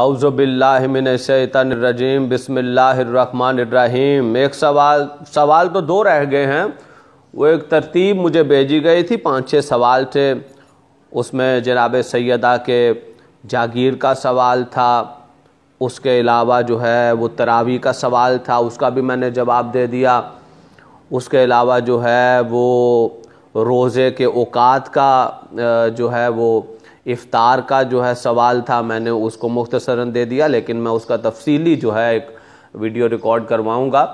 आउज़बिल्लामिनशैतरजीम बिसमीम एक सवाल सवाल तो दो रह गए हैं वो एक तरतीब मुझे भेजी गई थी पाँच छः सवाल थे उसमें जनाब सैदा के जागीर का सवाल था उसके अलावा जो है वो तरावी का सवाल था उसका भी मैंने जवाब दे दिया उसके अलावा जो है वो रोज़े के औकात का जो है वो इफ़ार का जो है सवाल था मैंने उसको मुख्तसरा दे दिया लेकिन मैं उसका तफसीली जो है एक वीडियो रिकॉर्ड करवाऊँगा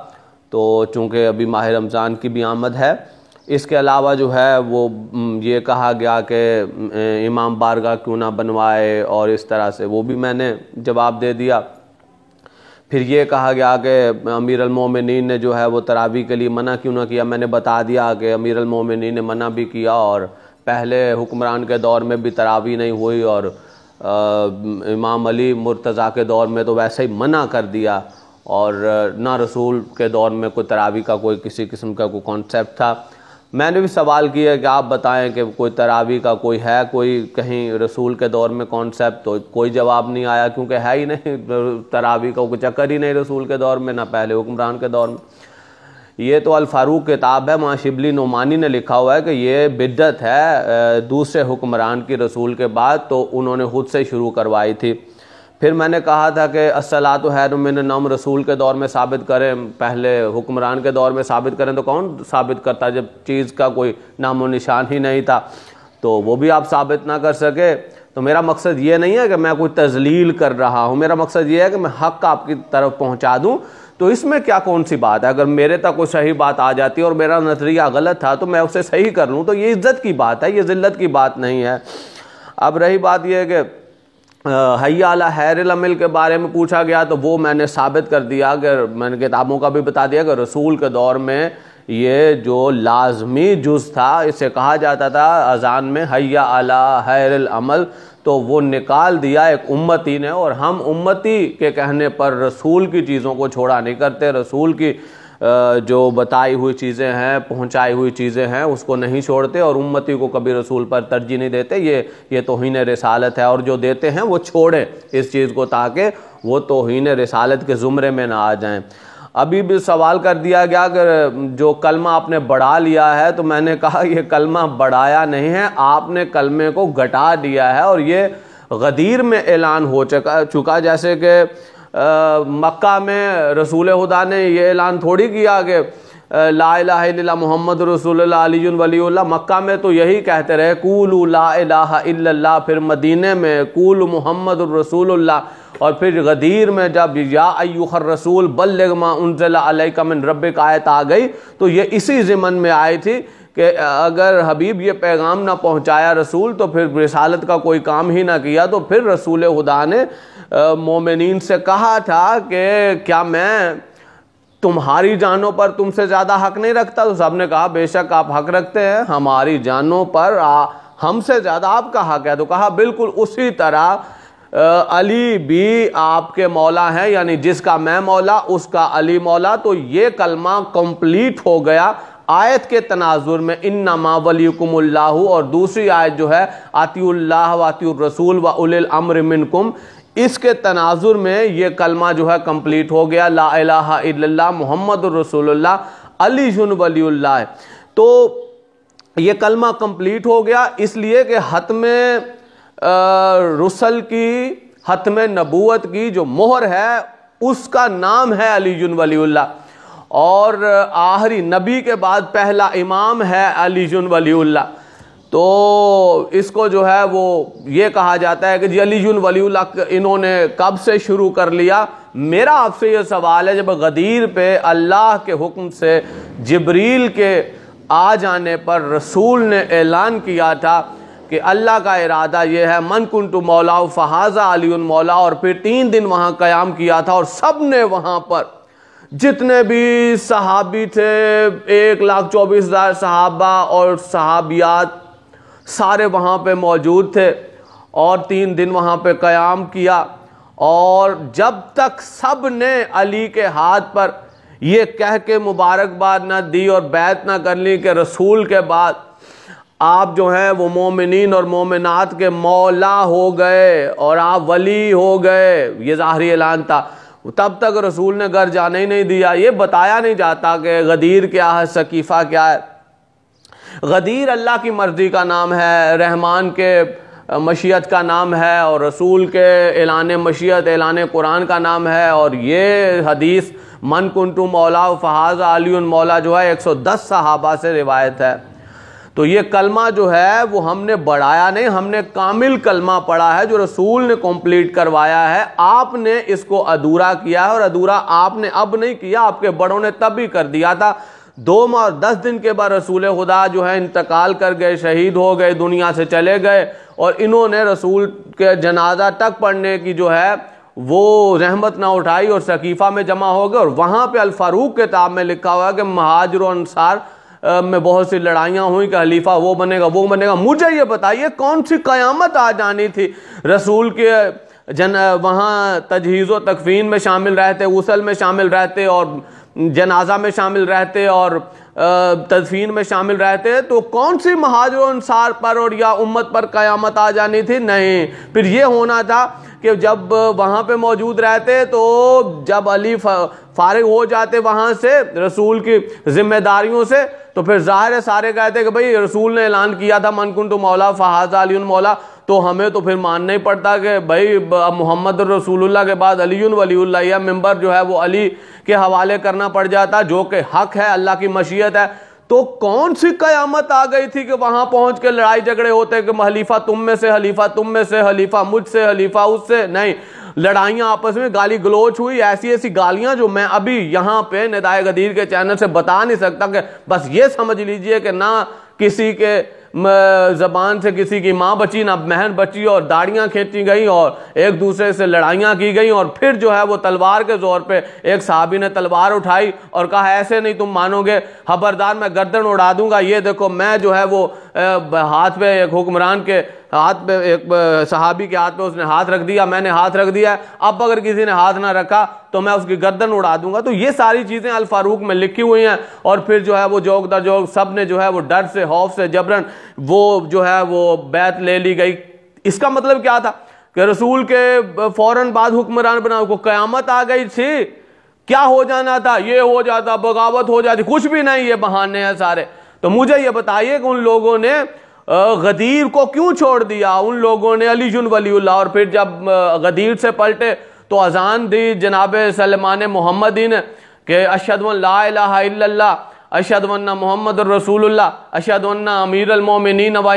तो चूँकि अभी माह रमज़ान की भी आमद है इसके अलावा जो है वो ये कहा गया कि इमाम बारगा क्यों ना बनवाए और इस तरह से वो भी मैंने जवाब दे दिया फिर ये कहा गया कि अमीर अलमोमिन ने जो है वो तरावी के लिए मना क्यों ना किया मैंने बता दिया कि अमीर अलमोमिन ने मना भी किया और पहले हुक्मरान के दौर में भी तरावी नहीं हुई और आ, इमाम अली मुर्तज़ा के दौर में तो वैसे ही मना कर दिया और ना रसूल के दौर में कोई तरावी का कोई किसी किस्म का कोई कॉन्सेप्ट था मैंने भी सवाल किया कि आप बताएं कि कोई तरावी का कोई है कोई कहीं रसूल के दौर में कॉन्सेप्ट तो कोई जवाब नहीं आया क्योंकि है ही नहीं तरावी का कोई चक्कर ही नहीं रसूल के दौर में ना पहले हुक्मरान के दौर में ये तो अलफारूक किताब है माँ शिबली नुमानी ने लिखा हुआ है कि ये बिदत है दूसरे हुक्मरान की रसूल के बाद तो उन्होंने ख़ुद से शुरू करवाई थी फिर मैंने कहा था कि असलात हैरमिन नम रसूल के दौर में साबित करें पहले हुक्मरान के दौर में साबित करें तो कौन साबित करता जब चीज़ का कोई नामो निशान ही नहीं था तो वो भी आप साबित ना कर सके तो मेरा मकसद ये नहीं है कि मैं कोई तजलील कर रहा हूँ मेरा मकसद ये है कि मैं हक आपकी तरफ पहुँचा दूँ तो इसमें क्या कौन सी बात है अगर मेरे तक कोई सही बात आ जाती है और मेरा नज़रिया गलत था तो मैं उसे सही कर लूँ तो ये इज्जत की बात है ये ज़िल्लत की बात नहीं है अब रही बात यह है कि हयाला हैरल अमिल के बारे में पूछा गया तो वो मैंने साबित कर दिया कि मैंने किताबों का भी बता दिया कि रसूल के दौर में ये जो लाजमी जुज था इसे कहा जाता था अजान में हैया अला हैरल अमल तो वो निकाल दिया एक उम्मती ने और हम उम्मती के कहने पर रसूल की चीज़ों को छोड़ा नहीं करते रसूल की जो बताई हुई चीज़ें हैं पहुंचाई हुई चीज़ें हैं उसको नहीं छोड़ते और उम्मती को कभी रसूल पर तरजीह नहीं देते ये ये तोहन रसालत है और जो देते हैं वो छोड़ें इस चीज़ को ताकि वो तोहन रसालत के ज़ुमरे में ना आ जाएँ अभी भी सवाल कर दिया गया कि जो कलमा आपने बढ़ा लिया है तो मैंने कहा यह कलमा बढ़ाया नहीं है आपने कलमे को घटा दिया है और ये गदीर में ऐलान हो चुका चुका जैसे कि मक्का में रसूल हदा ने यह ऐलान थोड़ी किया कि ला मोहम्मद रसूल वली मक्का में तो यही कहते रहे कूल ला इला फिर मदीने में कूल मोहम्मद रसूल्ला और फिर गदीर में जब या अयुखर रसूल बल्लमा उनजलाकमिन रब आयत आ गई तो ये इसी ज़िमन में आई थी कि अगर हबीब ये पैगाम ना पहुंचाया रसूल तो फिर रसालत का कोई काम ही ना किया तो फिर रसूल खुदा ने मोमिन से कहा था कि क्या मैं तुम्हारी जानों पर तुमसे ज़्यादा हक नहीं रखता तो सब ने कहा बेशक आप हक रखते हैं हमारी जानों पर हमसे ज़्यादा आपका हक है तो कहा बिल्कुल उसी तरह अली भी आपके मौला हैं यानी जिसका मैं मौला उसका अली मौला तो ये कलमा कंप्लीट हो गया आयत के तनाजुर में इन नमा वलीकुमल्ला और दूसरी आयत जो है आतील्ला वातियुर रसूल व उल अम्र इसके तनाजुर में ये कलमा जो है कंप्लीट हो गया ला अला मोहम्मद रसूल्ला अली जुन वली तो ये कलमा कंप्लीट हो गया इसलिए कि हतम रसल की हतम नबूत की जो मोहर है उसका नाम है अली वलील्ला और आहरी नबी के बाद पहला इमाम है अली वलील्ला तो इसको जो है वो ये कहा जाता है कि जी अली वलील्ला इन्होंने कब से शुरू कर लिया मेरा आपसे ये सवाल है जब गदीर पे अल्लाह के हुक्म से जबरील के आ जाने पर रसूल ने ऐलान किया था कि अल्लाह का इरादा यह है मन कुन टू मौला फहाजा अली मौला और फिर तीन दिन वहाँ क़्याम किया था और सब ने वहाँ पर जितने भी सहाबी थे एक लाख चौबीस हज़ार सहाबा और सहाबियात सारे वहाँ पर मौजूद थे और तीन दिन वहाँ पर क़याम किया और जब तक सब ने अली के हाथ पर यह कह के मुबारकबाद ना दी और बैत ना कर ली कि रसूल के बाद आप जो हैं वो मोमिन और मोमिनात के मौला हो गए और आप वली हो गए ये ज़ाहरी ऐलान था तब तक रसूल ने घर जाने ही नहीं दिया ये बताया नहीं जाता कि गदीर क्या है सकीफ़ा क्या है गदीर अल्लाह की मर्ज़ी का नाम है रहमान के मशीत का नाम है और रसूल के एलान मशीत एलान कुरान का नाम है और ये हदीस मन कुंटू मौला फहाज अली मौला जो है 110 सहाबा से रिवायत है तो ये कलमा जो है वो हमने बढ़ाया नहीं हमने कामिल कलमा पढ़ा है जो रसूल ने कंप्लीट करवाया है आपने इसको अधूरा किया है और अधूरा आपने अब नहीं किया आपके बड़ों ने तब भी कर दिया था दो माह और दस दिन के बाद रसूल खुदा जो है इंतकाल कर गए शहीद हो गए दुनिया से चले गए और इन्होंने रसूल के जनाजा तक पढ़ने की जो है वो रहमत ना उठाई और शकीफा में जमा हो गए और वहाँ पर अलफारूक किताब में लिखा हुआ है कि महाजर अनुसार में बहुत सी लड़ाइयाँ हुई कि खलीफा वो बनेगा वो बनेगा मुझे ये बताइए कौन सी कयामत आ जानी थी रसूल के जन वहाँ तजहीज़ व तकफीन में शामिल रहते उसल में शामिल रहते और जनाजा में शामिल रहते और तदफीन में शामिल रहते तो कौन सी महाजर अनसार पर और या उम्मत पर क़यामत आ जानी थी नहीं फिर ये होना था कि जब वहाँ पे मौजूद रहते तो जब अली फारिग हो जाते वहाँ से रसूल की जिम्मेदारियों से तो फिर ज़ाहिर है सारे कहते कि भाई रसूल ने ऐलान किया था मनकुन तो मौला फ़हाज अली मौला तो हमें तो फिर मानना ही पड़ता कि भाई मोहम्मद रसूलुल्लाह के बाद अली वली या जो है वो अली के हवाले करना पड़ जाता जो कि हक है अल्लाह की मशीयत है तो कौन सी कयामत आ गई थी कि वहां पहुंच के लड़ाई झगड़े होते कि हलीफा तुम में से हलीफा तुम में से हलीफा मुझसे हलीफा उससे नहीं लड़ाइयाँ आपस में गाली गलोच हुई ऐसी ऐसी गालियाँ जो मैं अभी यहाँ पे नदाय गदीर के चैनल से बता नहीं सकता कि बस ये समझ लीजिए कि ना किसी के ज़बान से किसी की माँ बची ना बहन बची और दाढ़ियाँ खींची गई और एक दूसरे से लड़ाइयाँ की गई और फिर जो है वो तलवार के ज़ोर पे एक साहबी ने तलवार उठाई और कहा ऐसे नहीं तुम मानोगे खबरदार मैं गर्दन उड़ा दूंगा ये देखो मैं जो है वो हाथ पे एक हुक्मरान के हाथ पे एक सहाबी के हाथ पे उसने हाथ रख दिया मैंने हाथ रख दिया अब अगर किसी ने हाथ ना रखा तो मैं उसकी गर्दन उड़ा दूंगा तो ये सारी चीज़ें अल फारूक में लिखी हुई हैं और फिर जो है वो जोक दर जोक सब ने जो है वो डर से खौफ से जबरन वो जो है वो बैत ले ली गई इसका मतलब क्या था कि रसूल के फ़ौर बाद हुक्मरान बना को क़्यामत आ गई थी क्या हो जाना था ये हो जाता बगावत हो जाती कुछ भी नहीं ये बहाने हैं सारे तो मुझे ये बताइए कि उन लोगों ने गदीर को क्यों छोड़ दिया उन लोगों ने अली जुन वलील्ला और फिर जब गदीर से पलटे तो अजान दी जनाब सलमान मोहम्मदी ने कि अशदल्ला अशदन्ना मोहम्मद रसूलुल्ला अशदन्ना अमीर अलमोमिन नवा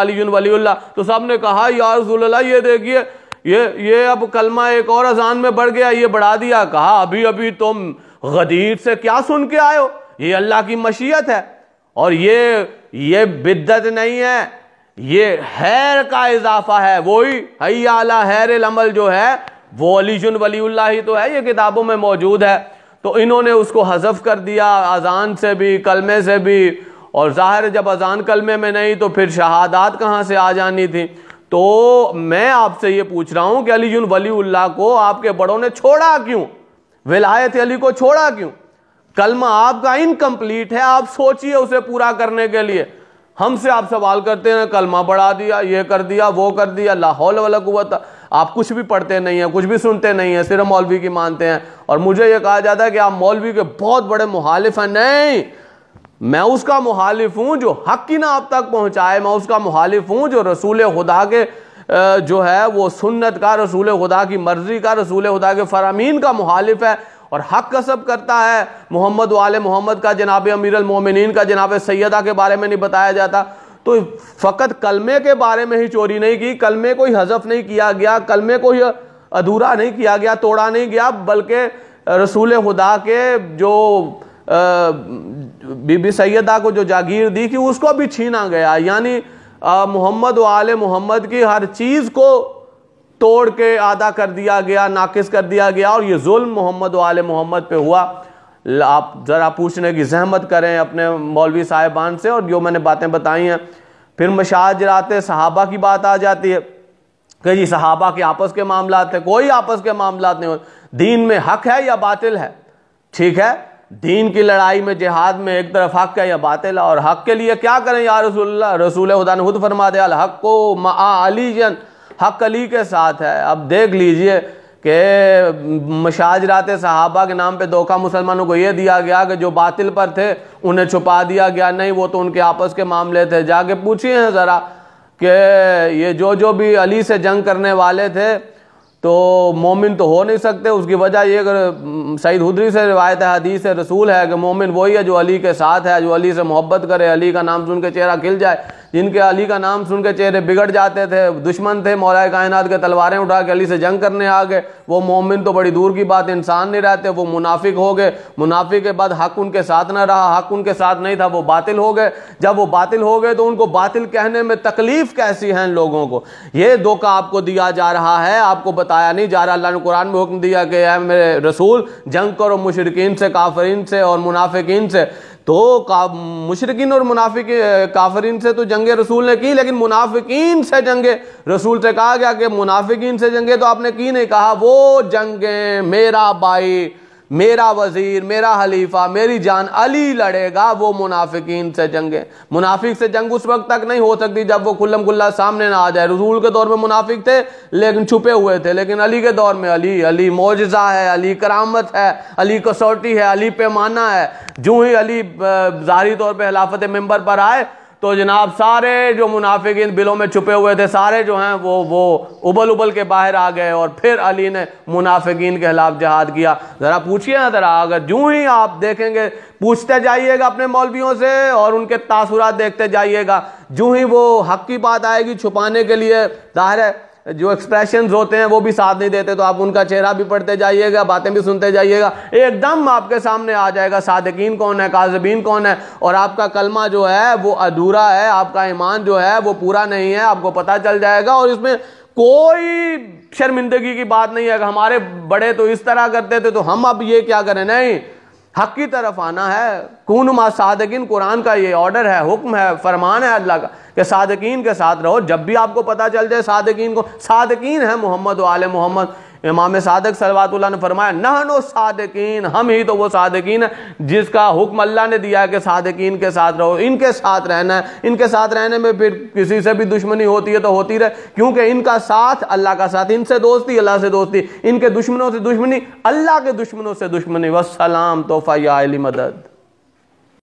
अली जुन वलील्ला तो सब ने कहा या रसूलुल्लाह ये देखिए ये ये अब कलमा एक और अजान में बढ़ गया ये बढ़ा दिया कहा अभी अभी तुम गदीर से क्या सुन के आयो ये अल्लाह की मशीयत है और ये ये बिद्दत नहीं है ये हैर का इजाफा है वही हई आला हैर अमल जो है वो अलीजुन वलील्ला ही तो है ये किताबों में मौजूद है तो इन्होंने उसको हजफ कर दिया अजान से भी कलमे से भी और ज़ाहिर जब अजान कलमे में नहीं तो फिर शहादात कहाँ से आ जानी थी तो मैं आपसे ये पूछ रहा हूँ कि अलीजुन वली को आपके बड़ों ने छोड़ा क्यों विलायत अली को छोड़ा क्यों कलमा आपका इनकम्प्लीट है आप सोचिए उसे पूरा करने के लिए हमसे आप सवाल करते हैं कलमा बढ़ा दिया ये कर दिया वो कर दिया लाहौल वाला कुत आप कुछ भी पढ़ते नहीं हैं कुछ भी सुनते नहीं हैं सिर्फ मौलवी की मानते हैं और मुझे ये कहा जाता है कि आप मौलवी के बहुत बड़े मुखालिफ हैं नहीं मैं उसका मुखालिफ हूँ जो हक की ना आप तक पहुँचाए मैं उसका मुखालिफ हूँ जो रसूल खुदा के जो है वो सुन्नत का रसूल खुदा की मर्ज़ी का रसूल खुदा के फरामीन का मुखालिफ है और हक कसब करता है मोहम्मद वाले मोहम्मद का जनाब अमीर मोमिन का जनाब सैदा के बारे में नहीं बताया जाता तो फ़कत कलमे के बारे में ही चोरी नहीं की कलमे को ही हजफ नहीं किया गया कलमे को ही अधूरा नहीं किया गया तोड़ा नहीं गया बल्कि रसूल खुदा के जो बीबी सैदा को जो जागीर दी कि उसको भी छीना गया यानी मोहम्मद वाल मोहम्मद की हर चीज़ को तोड़ के आधा कर दिया गया नाकिस कर दिया गया और ये जुल्म मोहम्मद वाले मोहम्मद पे हुआ आप ज़रा पूछने की जहमत करें अपने मौलवी साहिबान से और जो मैंने बातें बताई हैं फिर मशाजरात सहाबा की बात आ जाती है कि जी सहाबा के आपस के मामला थे कोई आपस के मामला नहीं होते दीन में हक है या बातिल है ठीक है दीन की लड़ाई में जिहाद में एक तरफ हक है या बातिल है और हक के लिए क्या करें या रसूल रसूल खुदा ने खुद फरमा दे हक को मा जन हक अली के साथ है अब देख लीजिए कि मशाजरात सहाबा के नाम पे धोखा मुसलमानों को ये दिया गया कि जो बातिल पर थे उन्हें छुपा दिया गया नहीं वो तो उनके आपस के मामले थे जाके पूछिए हैं ज़रा कि ये जो जो भी अली से जंग करने वाले थे तो मोमिन तो हो नहीं सकते उसकी वजह ये अगर सईद हुदरी से रिवायत है हदीस रसूल है कि मोमिन वही है जो अली के साथ है जो अली से मोहब्बत करे अली का नाम सुन के चेहरा खिल जाए जिनके अली का नाम सुन के चेहरे बिगड़ जाते थे दुश्मन थे मौला कायनात के तलवारें उठा के अली से जंग करने आ गए वो मोमिन तो बड़ी दूर की बात इंसान नहीं रहते वो मुनाफिक हो गए मुनाफिक के बाद हक उनके साथ ना रहा हक उनके साथ नहीं था वो बातिल हो गए जब वो बातिल हो गए तो उनको बातिल कहने में तकलीफ़ कैसी है इन लोगों को ये धोखा आपको दिया जा रहा है आपको बताया नहीं जा रहा अल्लाह ने कुरान में हुक्म दिया कि मेरे रसूल जंग करो मुशरकिन से काफरीन से और मुनाफिकीन से तो मुशरकिन और मुनाफिक काफरीन से तो जंग रसूल ने की लेकिन मुनाफिकीन से जंग रसूल से कहा गया कि मुनाफिकीन से जंगे तो आपने की नहीं कहा वो जंगे मेरा भाई मेरा वजीर मेरा हलीफा मेरी जान अली लड़ेगा वो मुनाफिकीन से जंगे मुनाफिक से जंग उस वक्त तक नहीं हो सकती जब वो खुल्लम खुल्ला सामने ना आ जाए रसूल के दौर में मुनाफिक थे लेकिन छुपे हुए थे लेकिन अली के दौर में अली अली मोजा है अली करामत है अली कसौटी है अली पैमाना है जूँ ही अली ज़ाहरी तौर पर हिलाफत मेम्बर पर आए तो जनाब सारे जो मुनाफिक इन बिलों में छुपे हुए थे सारे जो हैं वो वो उबल उबल के बाहर आ गए और फिर अली ने मुनाफिकीन के खिलाफ जहाद किया ज़रा पूछिए ना ज़रा अगर जूँ ही आप देखेंगे पूछते जाइएगा अपने मौलवियों से और उनके तासुरात देखते जाइएगा जूँ ही वो हक की बात आएगी छुपाने के लिए ज़ाहिर है जो एक्सप्रेशन होते हैं वो भी साथ नहीं देते तो आप उनका चेहरा भी पढ़ते जाइएगा बातें भी सुनते जाइएगा एकदम आपके सामने आ जाएगा सादकिन कौन है काजबीन कौन है और आपका कलमा जो है वो अधूरा है आपका ईमान जो है वो पूरा नहीं है आपको पता चल जाएगा और इसमें कोई शर्मिंदगी की बात नहीं है हमारे बड़े तो इस तरह करते थे तो हम अब ये क्या करें नहीं हक की तरफ आना है कून मा सादकिन कुरान का ये ऑर्डर है हुक्म है फरमान है अल्लाह का कि सादकिन के साथ रहो जब भी आपको पता चल जाए सादकिन को सादकिन है मोहम्मद वाल मोहम्मद इमाम सादक सलवातुल्ला ने फरमाया नहनो सादकिन हम ही तो वो सादकिन जिसका हुक्म अल्लाह ने दिया कि सादकिन के साथ रहो इनके साथ रहना है इनके साथ रहने में फिर किसी से भी दुश्मनी होती है तो होती रहे क्योंकि इनका साथ अल्लाह का साथ इनसे दोस्ती अल्लाह से दोस्ती इनके दुश्मनों से दुश्मनी अल्लाह के दुश्मनों से दुश्मनी वसलाम तोहफ़ा या मदद